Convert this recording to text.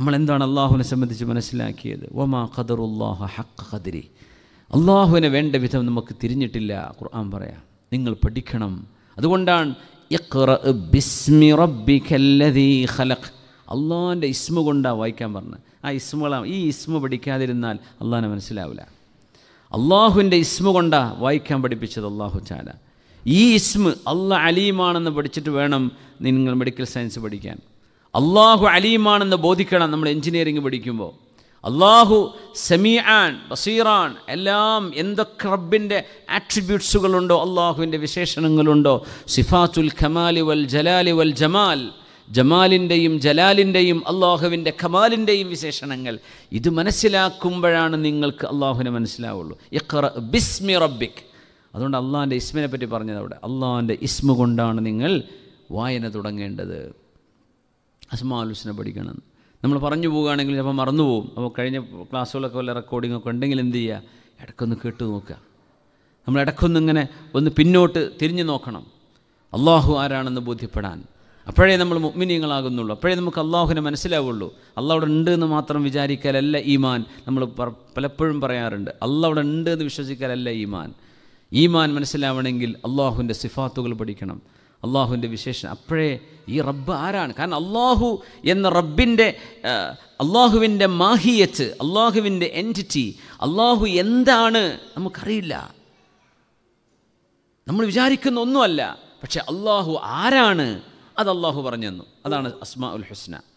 നമ്മൾ എന്താണ് അള്ളാഹുവിനെ സംബന്ധിച്ച് മനസ്സിലാക്കിയത് ഒമാ ഖദറുല്ലാഹ ഹക്ക ഖദരി അള്ളാഹുവിനെ വേണ്ട വിധം നമുക്ക് തിരിഞ്ഞിട്ടില്ല ഖുർആൻ പറയാം നിങ്ങൾ പഠിക്കണം അതുകൊണ്ടാണ് അള്ളാഹിൻ്റെ ഇസ്മ കൊണ്ടാണ് വായിക്കാൻ പറഞ്ഞത് ആ ഇസ്മുകളാണ് ഈ ഇസ്മ പഠിക്കാതിരുന്നാൽ അള്ളാഹിനെ മനസ്സിലാവില്ല അള്ളാഹുവിൻ്റെ ഇസ്മ കൊണ്ടാണ് വായിക്കാൻ പഠിപ്പിച്ചത് അള്ളാഹു ചാല ഈ ഇസ്മ അള്ളാഹ് അലീമാണെന്ന് പഠിച്ചിട്ട് വേണം നിങ്ങൾ മെഡിക്കൽ സയൻസ് പഠിക്കാൻ അള്ളാഹു അലീമാണെന്ന് ബോധിക്കണം നമ്മൾ എഞ്ചിനീയറിംഗ് പഠിക്കുമ്പോൾ അള്ളാഹു സമീആൻ ബസീറാൻ എല്ലാം എന്തൊക്കെ റബ്ബിൻ്റെ ആട്രിബ്യൂട്ട്സുകളുണ്ടോ അള്ളാഹുവിൻ്റെ വിശേഷണങ്ങളുണ്ടോ സിഫാത്തുൽ ഖമാലി വൽ ജലാലി വൽ ജമാൽ ജമാലിൻ്റെയും ജലാലിൻ്റെയും അള്ളാഹുവിൻ്റെ ഖമാലിൻ്റെയും വിശേഷണങ്ങൾ ഇത് മനസ്സിലാക്കുമ്പോഴാണ് നിങ്ങൾക്ക് അള്ളാഹുവിനെ മനസ്സിലാവുള്ളൂ ഇഖ്റ ബിസ്മി റബ്ബിക് അതുകൊണ്ട് അള്ളാഹിൻ്റെ ഇസ്മിനെ പറ്റി പറഞ്ഞത് അവിടെ അള്ളാഹിൻ്റെ ഇസ്മ കൊണ്ടാണ് നിങ്ങൾ വായന തുടങ്ങേണ്ടത് അസ്മാലുസിനെ പഠിക്കണം നമ്മൾ പറഞ്ഞു പോവുകയാണെങ്കിൽ ചിലപ്പോൾ മറന്നു പോകും അപ്പോൾ കഴിഞ്ഞ ക്ലാസ്സുകളൊക്കെ വല്ല റെക്കോർഡിംഗ് ഒക്കെ ഉണ്ടെങ്കിൽ എന്ത് ചെയ്യുക ഇടയ്ക്കൊന്ന് കേട്ട് നോക്കുക നമ്മൾ ഇടയ്ക്കൊന്ന് ഇങ്ങനെ ഒന്ന് പിന്നോട്ട് തിരിഞ്ഞു നോക്കണം അള്ളാഹു ആരാണെന്ന് ബോധ്യപ്പെടാൻ അപ്പോഴേ നമ്മൾ മുഗ്മിനിയങ്ങളാകുന്നുള്ളൂ അപ്പോഴേ നമുക്ക് അള്ളാഹുവിനെ മനസ്സിലാവുള്ളൂ അള്ളാഹ് ഉണ്ട് എന്ന് മാത്രം വിചാരിക്കാലല്ല ഈമാൻ നമ്മൾ പലപ്പോഴും പറയാറുണ്ട് അള്ളാഹ് ഉണ്ട് എന്ന് വിശ്വസിക്കാലല്ല ഈമാൻ ഈമാൻ മനസ്സിലാവണമെങ്കിൽ അള്ളാഹുവിൻ്റെ സിഫാത്തുകൾ പഠിക്കണം അള്ളാഹുവിൻ്റെ വിശേഷം അപ്പോഴേ ഈ റബ്ബ് ആരാണ് കാരണം അള്ളാഹു എന്ന റബ്ബിൻ്റെ അള്ളാഹുവിൻ്റെ മാഹിയത്ത് അള്ളാഹുവിൻ്റെ എൻറ്റിറ്റി അള്ളാഹു എന്താണ് നമുക്കറിയില്ല നമ്മൾ വിചാരിക്കുന്ന ഒന്നുമല്ല പക്ഷെ അള്ളാഹു ആരാണ് അത് അള്ളാഹു പറഞ്ഞു തന്നു അതാണ് അസ്മാ ഉൽ ഹുസ്ന